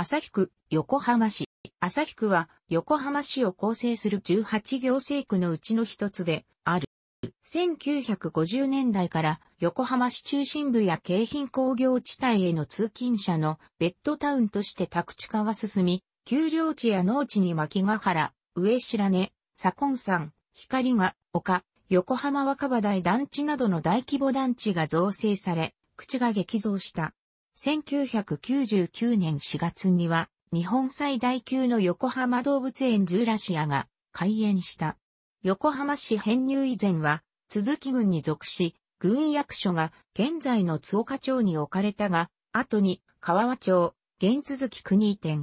旭区、横浜市。旭区は横浜市を構成する18行政区のうちの一つである。1950年代から横浜市中心部や京浜工業地帯への通勤者のベッドタウンとして宅地化が進み、丘陵地や農地に牧ヶ原、上白根、左近山、光が丘、横浜若葉台団地などの大規模団地が造成され、口が激増した。1999年4月には、日本最大級の横浜動物園ズーラシアが開園した。横浜市編入以前は、鈴木郡に属し、郡役所が現在の津岡町に置かれたが、後に川和町、現鈴木国移転。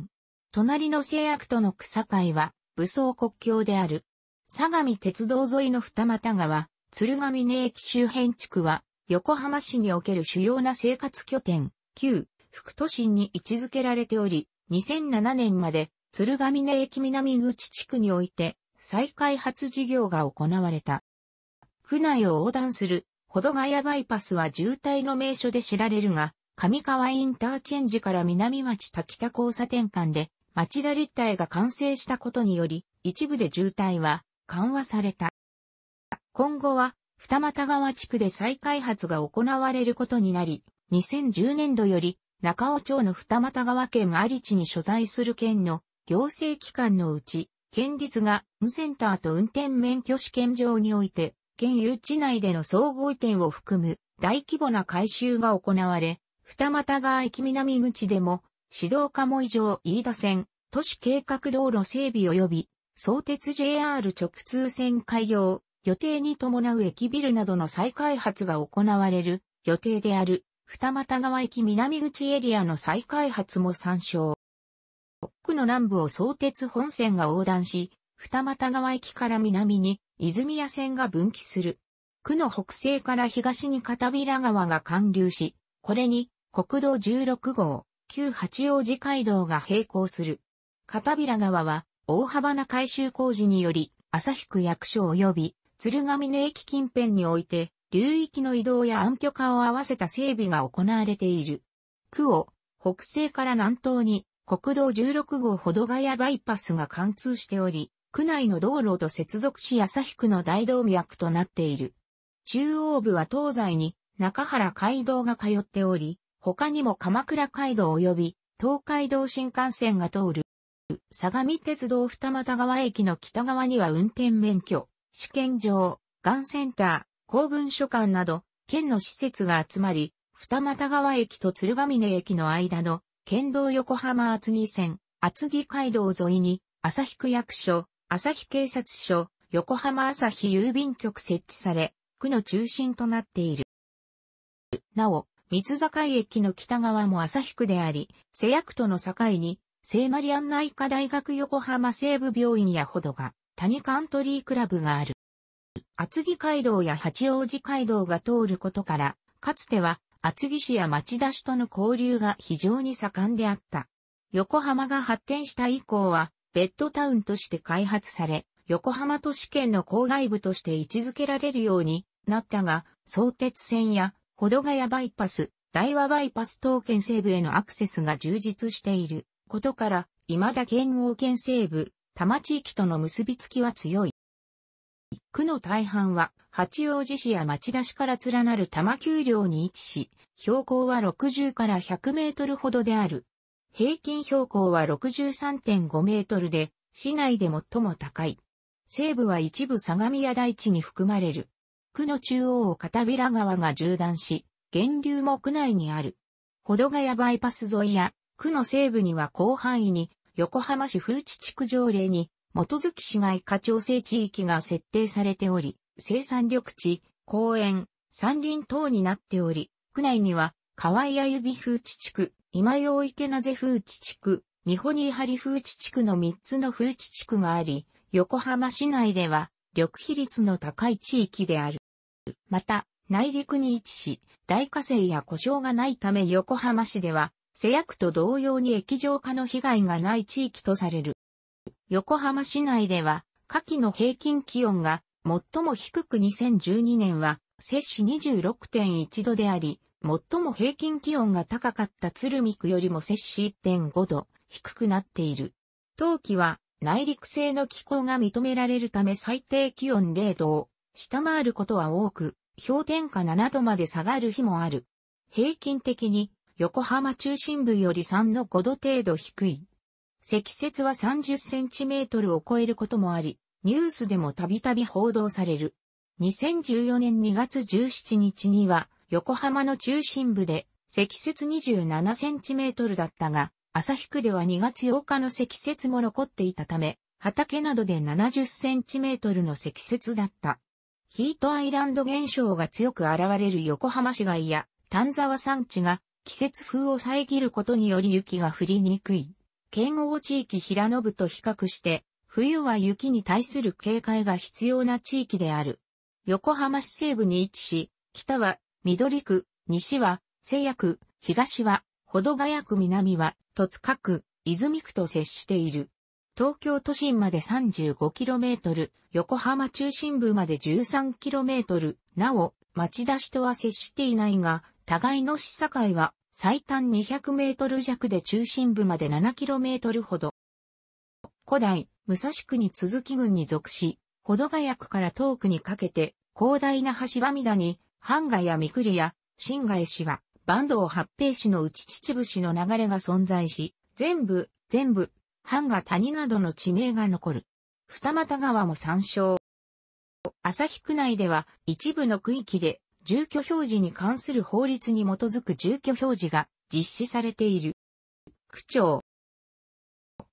隣の制約との草会は、武装国境である。相模鉄道沿いの二股川、鶴上根駅周辺地区は、横浜市における主要な生活拠点。旧、副都心に位置づけられており、2007年まで鶴ヶ峰駅南口地区において再開発事業が行われた。区内を横断する保土ヶ谷バイパスは渋滞の名所で知られるが、上川インターチェンジから南町滝田交差点間で町田立体が完成したことにより、一部で渋滞は緩和された。今後は二俣川地区で再開発が行われることになり、2010年度より中尾町の二俣川県有地に所在する県の行政機関のうち、県立が無センターと運転免許試験場において、県有地内での総合移転を含む大規模な改修が行われ、二俣川駅南口でも、指導課も以上飯田線、都市計画道路整備及び、相鉄 JR 直通線開業、予定に伴う駅ビルなどの再開発が行われる予定である二俣川駅南口エリアの再開発も参照。区の南部を相鉄本線が横断し、二俣川駅から南に泉谷線が分岐する。区の北西から東に片平川が貫流し、これに国道16号、旧八王子街道が並行する。片平川は大幅な改修工事により、旭区役所及び鶴ヶ峰駅近辺において流域の移動や暗渠化を合わせた整備が行われている。区を北西から南東に国道16号ほどがやバイパスが貫通しており、区内の道路と接続し旭区の大動脈となっている。中央部は東西に中原街道が通っており、他にも鎌倉街道及び東海道新幹線が通る。相模鉄道二俣川駅の北側には運転免許、試験場、ガンセンター、公文書館など、県の施設が集まり、二俣川駅と鶴ヶ峰駅の間の、県道横浜厚木線、厚木街道沿いに、日区役所、日警察署、横浜朝日郵便局設置され、区の中心となっている。なお、三坂駅の北側も日区であり、瀬役との境に、聖マリアンナ医科大学横浜西部病院やほどが、谷カントリークラブがある。厚木街道や八王子街道が通ることから、かつては厚木市や町田市との交流が非常に盛んであった。横浜が発展した以降は、ベッドタウンとして開発され、横浜都市圏の郊外部として位置づけられるようになったが、相鉄線や、保土ヶ谷バイパス、大和バイパス等県西部へのアクセスが充実していることから、未だ県王県西部、多摩地域との結びつきは強い。区の大半は八王子市や町田市から連なる多摩丘陵に位置し、標高は60から100メートルほどである。平均標高は63.5メートルで、市内で最も高い。西部は一部相模屋台地に含まれる。区の中央を片平川が縦断し、源流も区内にある。保土ヶ谷バイパス沿いや、区の西部には広範囲に、横浜市風知地区条例に元月市街化調整地域が設定されており、生産緑地、公園、山林等になっており、区内には、河井谷指風地地区、今用池なぜ風地地区、三保に張風地地区の3つの風地地区があり、横浜市内では、緑比率の高い地域である。また、内陸に位置し、大火星や故障がないため横浜市では、瀬役と同様に液状化の被害がない地域とされる。横浜市内では、夏季の平均気温が最も低く2012年は、摂氏26.1度であり、最も平均気温が高かった鶴見区よりも摂氏1.5度低くなっている。冬季は内陸性の気候が認められるため最低気温0度を下回ることは多く、氷点下7度まで下がる日もある。平均的に横浜中心部より3の5度程度低い。積雪は30センチメートルを超えることもあり、ニュースでもたびたび報道される。2014年2月17日には、横浜の中心部で積雪27センチメートルだったが、旭区では2月8日の積雪も残っていたため、畑などで70センチメートルの積雪だった。ヒートアイランド現象が強く現れる横浜市街や丹沢山地が季節風を遮ることにより雪が降りにくい。県央地域平野部と比較して、冬は雪に対する警戒が必要な地域である。横浜市西部に位置し、北は緑区、西は西谷区、東は保土ヶ谷区南は戸塚区、泉区と接している。東京都心まで 35km、横浜中心部まで 13km、なお、町田市とは接していないが、互いの市境は最短200メートル弱で中心部まで7キロメートルほど。古代、武蔵区に続き郡に属し、ほどがや区から遠くにかけて、広大な橋み田に、半賀やミクリや、新賀市は、坂東八平市の内秩父市の流れが存在し、全部、全部、半賀谷などの地名が残る。二股川も参照。旭区内では一部の区域で住居表示に関する法律に基づく住居表示が実施されている。区長。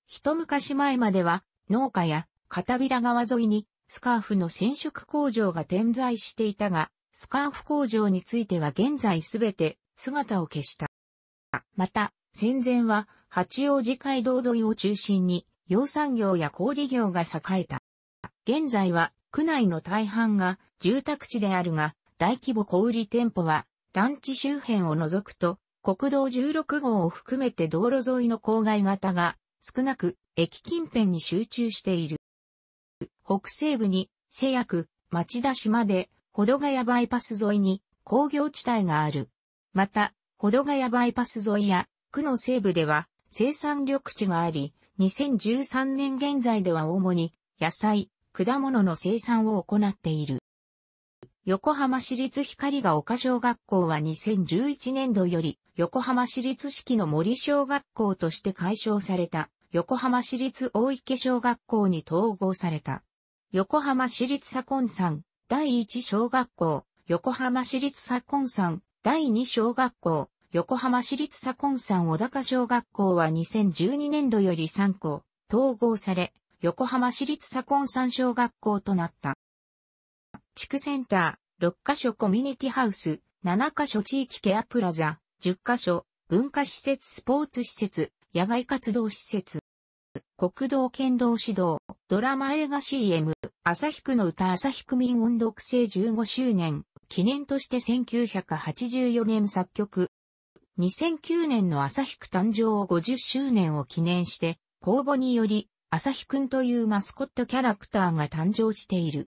一昔前までは農家や片平川沿いにスカーフの染色工場が点在していたが、スカーフ工場については現在すべて姿を消した。また、戦前は八王子街道沿いを中心に養蚕業や小売業が栄えた。現在は区内の大半が住宅地であるが、大規模小売店舗は、団地周辺を除くと、国道16号を含めて道路沿いの郊外型が、少なく、駅近辺に集中している。北西部に、瀬約町田島で、保土ヶ谷バイパス沿いに、工業地帯がある。また、保土ヶ谷バイパス沿いや、区の西部では、生産緑地があり、2013年現在では主に、野菜、果物の生産を行っている。横浜市立光が丘小学校は2011年度より、横浜市立式の森小学校として解消された、横浜市立大池小学校に統合された。横浜市立左近山第1小学校、横浜市立左近山第2小学校、横浜市立左近山小高小学校は2012年度より3校、統合され、横浜市立左近山小学校となった。地区センター、6カ所コミュニティハウス、7カ所地域ケアプラザ、10カ所、文化施設スポーツ施設、野外活動施設。国道県道指導、ドラマ映画 CM、朝日区の歌朝日区民音読生15周年、記念として1984年作曲。2009年の朝日区誕生を50周年を記念して、公募により、日くんというマスコットキャラクターが誕生している。